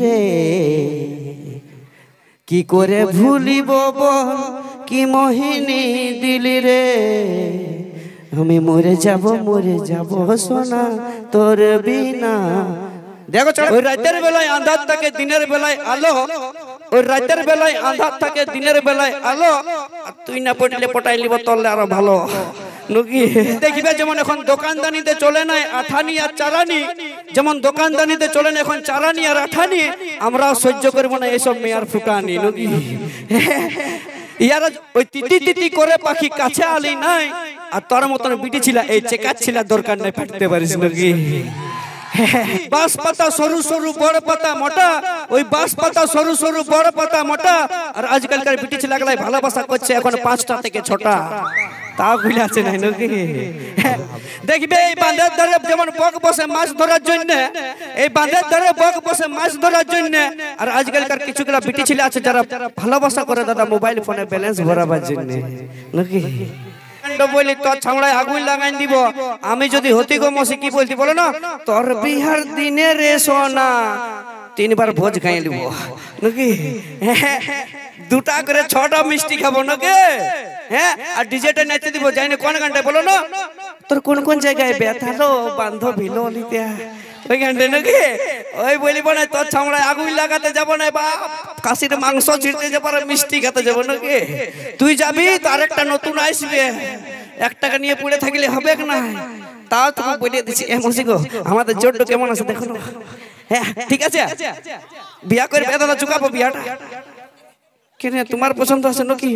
রে কি করে ভুলিব কি মোহিনী দিলি রে আমি মরে যাব মরে যাব সোনা তোর বিনা দেখো রাতের বেলায় আন্ধার থাকে দিনের বেলায় আলো ওই রাতের বেলায় আন্ধার থাকে দিনের বেলায় আলো তুই না পটিলে পটাইলিব তললে আরো ভালো নাকি যেমন এখন দোকানদানিতে চলে নাই আঠানি আর চালানি যেমন দোকানদানিতে চলে না এখন চালানি আর আঠানি আমরাও সহ্য করবো না এসব মেয়ার ফুটানি নাকি ইয়ারা ওই তিতি তিতি করে পাখি কাছে আলি নাই আর তোর মতন বিটি ছিল এই চেকার ছিল দরকার নাই ফাটতে পারিস নাকি বাঁশ পাতা সরু সরু বড় পাতা মোটা ওই বাঁশ পাতা সরু সরু বড় পাতা মোটা আর আজকালকার বিটি ছিল ভালোবাসা করছে এখন পাঁচটা থেকে ছটা দেখবে এই ধারে যেমন বক বসে মাছ ধরার এই ধারে বক বসে মাছ ধরার আর আজকালকার আছে যারা ভালোবাসা করে দাদা মোবাইল ফোনে ব্যালেন্স ভরাবার জন্য নাকি বলি তোর ছামড়ায় আগুন লাগাই দিব আমি যদি হতি গো মসি কি বলছি বলো না তোর বিহার দিনে রে সোনা তিনবার ভোজ খাই নিব নাকি দুটা করে ছটা মিষ্টি খাবো নাকি হ্যাঁ আর ডিজেটে নাচতে দিব যাই না কোন গানটা বলো না তোর কোন কোন জায়গায় ব্যথা তো বান্ধবী লো নিতা ওই গানটা নাকি ওই বলিব না তোর ছামড়ায় আগুন লাগাতে যাব না বাপ কাশির মাংস ছিঁড়তে যাবো আর মিষ্টি খেতে যাবো নাকি তুই যাবি তো আরেকটা নতুন আসবে এক টাকা নিয়ে পড়ে থাকলে হবে না তাও তোকে বলে দিচ্ছি এ শিখো আমাদের জোট্ট কেমন আছে দেখো না হ্যাঁ ঠিক আছে বিয়া করে বেদনা দাদা চুকাবো বিয়াটা কেন তোমার পছন্দ আছে নাকি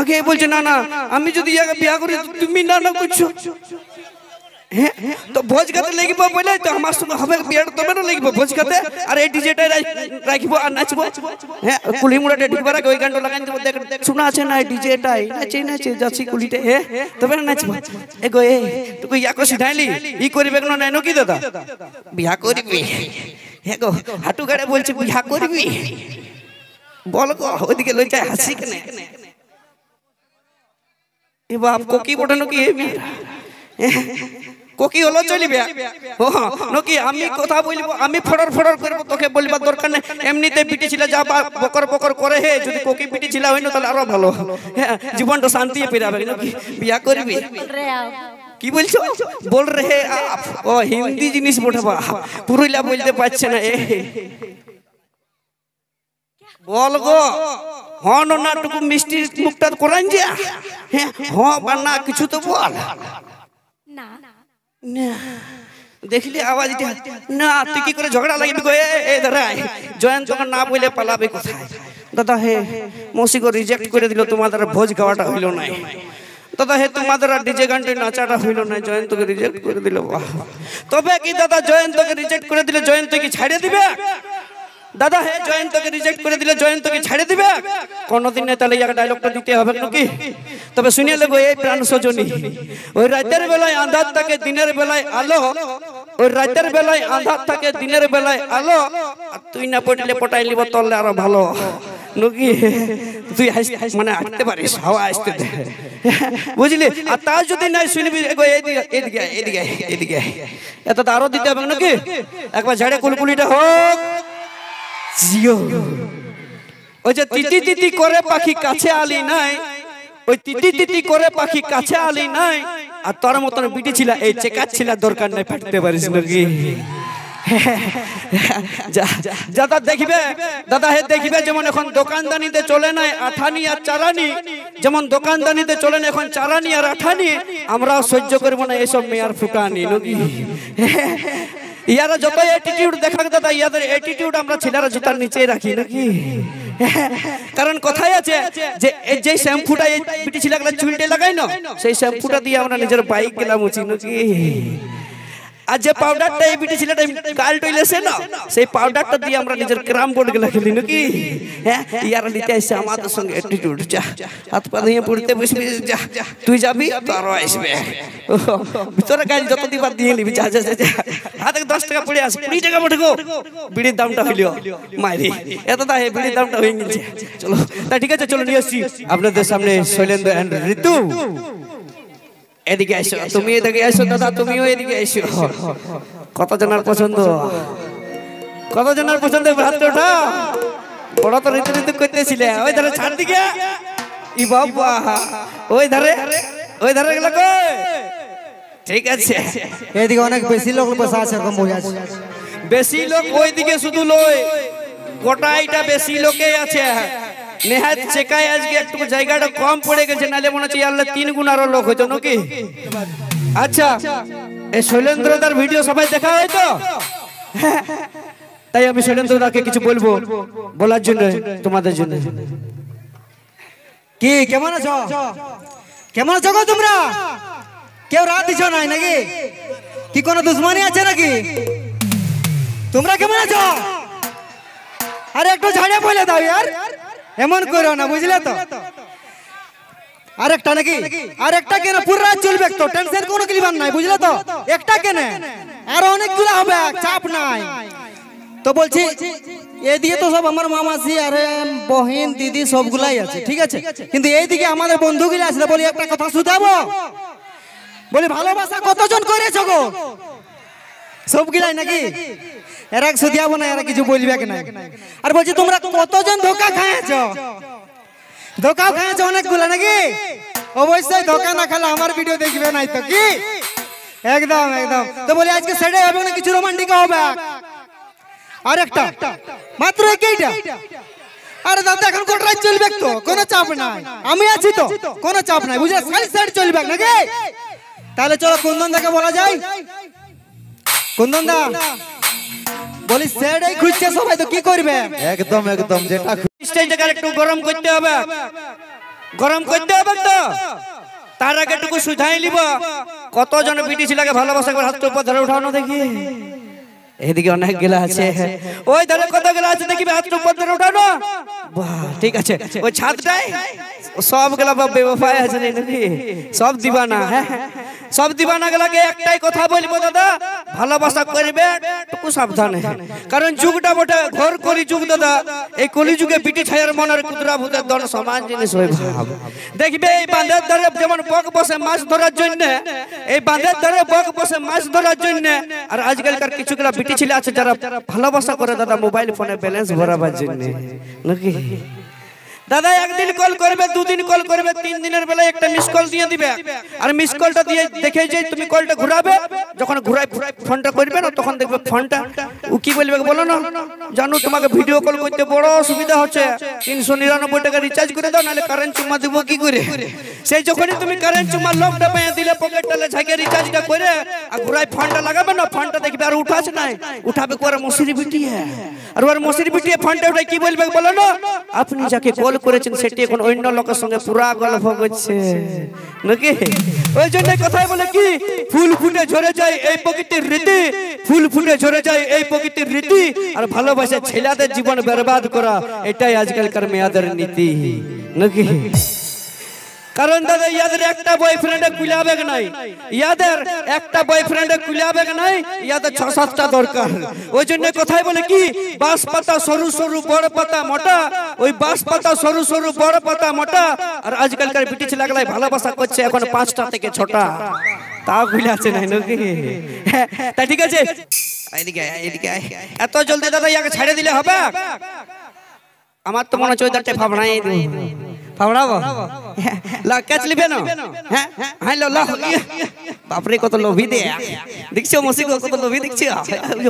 আগে বলছে না না আমি যদি বিয়া করি তুমি না না করছো হ্যাঁ তো ভোজ খাতে লাগিব বলে তো আমার হবে বিয়ার তবে না লাগিব ভোজ খাতে আর এই ডিজেটা রাখবো আর নাচব হ্যাঁ কুলি মুড়াটা ঢুকবার আগে ওই গানটা লাগাই দেবো দেখ আছে না এই ডিজেটাই নাচে নাচে যাচ্ছি কুলিটা হে হ্যাঁ, তবে না নাচব এ গো এ তুই ইয়াকো সিধাইলি ই করিবে না নাই নাকি দাদা বিয়া করিবি হ্যাঁ গো হাঁটু গাড়ে বলছে বিহা করবি বল গো ওদিকে লজ্জায় হাসি কেন এ বাপ কোকি পটানো কি হ্যাঁ, কোকি হলো চলিবে ও নকি আমি কথা বলবো আমি ফড়র ফড়র করব তোকে বলবার দরকার নেই এমনিতে পিটি ছিলা যা বকর বকর করে হে যদি কোকি পিটি ছিল হইনো তাহলে আরো ভালো হ্যাঁ জীবনটা শান্তি পেরাবে নাকি বিয়া করবি কি বলছো বল রে ও হিন্দি জিনিস বোঠাবা পুরুলিয়া বলতে পারছে না এ বল গো হন না টুকু মিষ্টি মুখটা করান যা হ্যাঁ হ বা না কিছু তো বল না না দেখলি আওয়াজ না তুই কি করে ঝগড়া লাগবি গো এ জয়েন জয়ন্ত না বলে পালাবে কোথায় দাদা হে কো রিজেক্ট করে দিল তোমাদের ভোজ খাওয়াটা হইল না দাদা হে তোমাদের আর ডিজে গানটি নাচাটা হইল না জয়ন্তকে রিজেক্ট করে দিল তবে কি দাদা জয়ন্তকে রিজেক্ট করে দিলে জয়ন্ত কি ছাড়ে দিবে দাদা হে জয়ন্তকে রিজেক্ট করে দিলে কি ছেড়ে দিবে কোনদিন না তাহলে ইয়াকে ডায়লগটা দিতে হবে নাকি তবে শুনিয়ে লেগো এই প্রাণ সজনী ওই রাতের বেলায় আন্ধার থাকে দিনের বেলায় আলো ওই রাতের বেলায় আন্ধার থাকে দিনের বেলায় আলো আর তুই না পড়লে পটাইলিব তললে আরো ভালো তুই মানে হাঁটতে পারিস হাওয়া আসতে বুঝলি আর তা যদি নাই শুনবি এদিকে এদিকে এদিকে এত তো দিতে হবে নাকি একবার ঝাড়ে কুলকুলিটা হোক ওই যে তিতি তিতি করে পাখি কাছে আলি নাই ওই তিতি তিতি করে পাখি কাছে আলি নাই আর তোর মতন বিটি ছিল এই চেকাচ্ছিল দরকার নাই ফাটতে পারিস নাকি দাদা দেখবে দাদা হে দেখবে যেমন এখন দোকানদানিতে চলে নাই আঠানি আর চালানি যেমন দোকানদানিতে চলে না এখন চালানি আর আঠানি আমরা সহ্য করব না এসব মেয়ার ফুটানি নাকি ইয়ারা যত অ্যাটিটিউড দেখাক দাদা ইয়াদের অ্যাটিটিউড আমরা ছেলেরা জুতার নিচেই রাখি নাকি কারণ কথাই আছে যে যে শ্যাম্পুটা এই বিটি ছিলাগুলা চুলটে লাগাই না সেই শ্যাম্পুটা দিয়ে আমরা নিজের বাইক গেলাম উচিত নাকি আর যে পাউডারটা এই বিটি ছেলেটা গাল টইলে না সেই পাউডারটা দিয়ে আমরা নিজের ক্রাম বোর্ড গুলো খেলি নাকি হ্যাঁ ইয়ার নিতে আসছে আমাদের সঙ্গে অ্যাটিটিউড যা হাত পা নিয়ে পড়তে বসবি যা তুই যাবি তারও আসবে ভিতরে গাল যত দিবার দিয়ে নিবি যা যা যা হাতে দশ টাকা পড়ে আস কুড়ি টাকা পড়ে গো বিড়ির দামটা হইলিও মাইরি এত তা বিড়ির দামটা হয়ে গেছে চলো তা ঠিক আছে চলো নিয়ে আসছি আপনাদের সামনে শৈলেন্দ্র অ্যান্ড ঋতু এদিকে এসো তুমি এদিকে এসো দাদা তুমিও এদিকে এসো কত জনের পছন্দ কত জনের পছন্দ হাতটা বড় তো রীতি রীতি করতেছিলে ওই ধারে ছাড় দিকে ই বাবা ওই ধারে ওই ধারে গেল ঠিক আছে এদিকে অনেক বেশি লোক বসে আছে এরকম আছে বেশি লোক ওইদিকে শুধু লয় গোটাইটা বেশি লোকে আছে নেহাত চেকায় আজকে একটু জায়গাটা কম পড়ে গেছে নালে মনে হচ্ছে আল্লাহ তিন গুণ আরো লোক হইতো নাকি আচ্ছা এই শৈলেন্দ্রদার ভিডিও সবাই দেখা হয় তো তাই আমি শৈলেন্দ্রদাকে কিছু বলবো বলার জন্য তোমাদের জন্য কি কেমন আছো কেমন আছো গো তোমরা কেউ রাত দিছো নাই নাকি কি কোনো দুশ্মনী আছে নাকি তোমরা কেমন আছো আরে একটু ঝাড়ে বলে দাও ইয়ার এমন করো না বুঝলে তো আরেকটা নাকি আরেকটা কেন রাত চলবে তো টেনশন কোনো কিলিবার নাই বুঝলে তো একটা কেন আর অনেকগুলো হবে চাপ নাই তো বলছি এদিকে তো সব আমার মামাসি আরে বহিন দিদি সবগুলাই আছে ঠিক আছে কিন্তু এইদিকে আমাদের বন্ধুগুলো আছে বলি একটা কথা শুধাবো বলি ভালোবাসা কতজন করেছো গো সব গিলাই নাকি এরা কিছু দিয়াবো না এরা কিছু বলবে কি না আর বলছি তোমরা কতজন ধোকা ধোকা ধোকাও অনেক অনেকগুলো নাকি অবশ্যই ধোকা না খেলে আমার ভিডিও দেখবে নাই তো কি একদম একদম তো বলি আজকে সেটে হবে না কিছু রোমান্টিক হবে আর একটা মাত্র একইটা আরে দাদা এখন কোটরাজ চলবে তো কোনো চাপ নাই আমি আছি তো কোনো চাপ নাই বুঝলে সাইড সাইড চলবে নাকি তাহলে চলো কোন দেখে বলা যায় কুন্দনদা বলি সেটাই খুঁজছে সবাই তো কি করবে একদম একদম যেটা স্টেজটাকে একটু গরম করতে হবে গরম করতে হবে তো তার আগে একটু সুঝাই নিব কতজন বিটি ছিলাকে ভালোবাসা করে হাতটা উপর ধরে উঠানো দেখি এদিকে অনেক গেলা আছে ওই ধরে কত গেলা আছে দেখি হাতটা উপর ধরে উঠানো বাহ ঠিক আছে ওই ছাদটাই সব গেলা বেবফায় আছে নাকি সব দিবা না হ্যাঁ সব দিবানাগুলাকে একটাই কথা বলবো দাদা ভালোবাসা করবে টুকু সাবধানে কারণ যুগটা মোটা ঘর করি যুগ দাদা এই কলিযুগে পিটি ছায়ার মনের কুদরা ভূতের দর সমান জিনিস হয়ে ভাব দেখবে এই বাঁধের ধারে যেমন বক বসে মাছ ধরার জন্য এই বাঁধের ধারে বক বসে মাছ ধরার জন্য আর আজকালকার কিছুগুলা পিটি ছেলে আছে যারা ভালোবাসা করে দাদা মোবাইল ফোনে ব্যালেন্স ভরাবার জন্য নাকি দাদা একদিন কল করবে দুদিন কল করবে তিন দিনের বেলায় একটা মিস কল দিয়ে দিবে আর মিস কলটা দিয়ে দেখে যে তুমি কলটা ঘুরাবে যখন ঘুরাই ফোনটা করবে না তখন দেখবে ফোনটা ও কি বলবে বলো না জানো তোমাকে ভিডিও কল করতে বড় অসুবিধা হচ্ছে তিনশো নিরানব্বই টাকা রিচার্জ করে দাও নাহলে কারেন্ট চুমা দিব কি করে সেই যখনই তুমি কারেন্ট চুমা লকটা পেয়ে দিলে পকেটটা ঝাঁকে কাজটা করে আর ঘোড়ায় ফান্ডা লাগাবে না ফান্ডা দেখবে আর উঠাছে নাই উঠাবে ওরা মশুরি বিটিয়ে আর ওর মসির বিটি ফান্ডা উঠাই কি বলবে বলো না আপনি যাকে কল করেছেন সেটি এখন অন্য লোকের সঙ্গে পুরা গল্প হচ্ছে নাকি ওই জন্য কথাই বলে কি ফুল ফুটে ঝরে যায় এই প্রকৃতির রীতি ফুল ফুটে ঝরে যায় এই প্রকৃতির রীতি আর ভালোবাসা ছেলেদের জীবন বরবাদ করা এটাই আজকালকার মেয়াদের নীতি নাকি কারণ দাদা ইয়াদের একটা বয়ফ্রেন্ডে কুলাবেগ নাই ইয়াদের একটা বয়ফ্রেন্ডে কুলাবেগ নাই ইয়াদের ছ সাতটা দরকার ওই জন্য কোথায় বলে কি বাস পাতা সরু সরু বড় পাতা মোটা ওই বাস পাতা সরু সরু বড় পাতা মোটা আর আজকালকার ব্রিটিশ লাগলাই ভালোবাসা করছে এখন পাঁচটা থেকে ছটা তা আছে নাই নাকি হ্যাঁ, তা ঠিক আছে এত জলদি দাদা ইয়াকে ছেড়ে দিলে হবে আমার তো মনে হচ্ছে ওই দাঁড়টা ভাবনাই ফাওড়াবো লা ক্যাচ লিবে না হ্যাঁ হ্যাঁ ল ল বাপরে কত লোভি দে দেখছো মসি কত লোভি দেখছো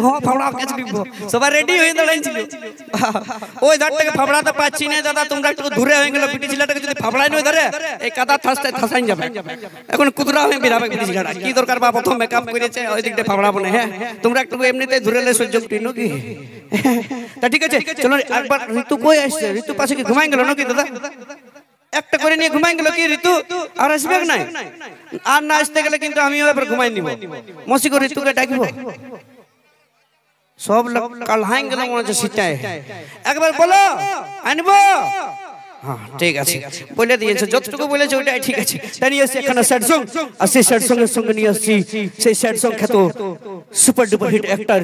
হ্যাঁ ফাওড়াবো ক্যাচ লিবো সবাই রেডি হয়ে দাঁড়াইছিল ওই ধরটাকে তো পাচ্ছি না দাদা তোমরা একটু দূরে হয়ে গেল পিটি ছেলেটাকে যদি ফাওড়াই নই ধরে এই কাদা থাসতে থাসাই যাবে এখন কুতরা হয়ে বিরাবে পিটি ছেলেটা কি দরকার বা প্রথম মেকআপ করেছে ওই দিকটা ফাওড়াবো না হ্যাঁ তোমরা একটু এমনিতে দূরে লে সহ্য করিনো কি তা ঠিক আছে চলো একবার ঋতু কই আসছে ঋতু পাশে কি ঘুমাই গেল নাকি দাদা একটা করে নিয়ে ঘুমাই গেল কি ঋতু আর আসবে নাই আর না আসতে গেলে কিন্তু আমি এবার ঘুমাই নিব মসিকো ঋতুকে ডাকিব সব লোক কালহাই গেল মনে হচ্ছে সিটায় একবার বলো আনব হ্যাঁ ঠিক আছে বলে দিয়েছে যতটুকু বলেছে ওটাই ঠিক আছে তাই নিয়ে আসছি এখানে স্যাড সং আর সেই স্যাড সঙ্গের সঙ্গে নিয়ে আসছি সেই স্যাড সং খ্যাত সুপার ডুপার হিট অ্যাক্টার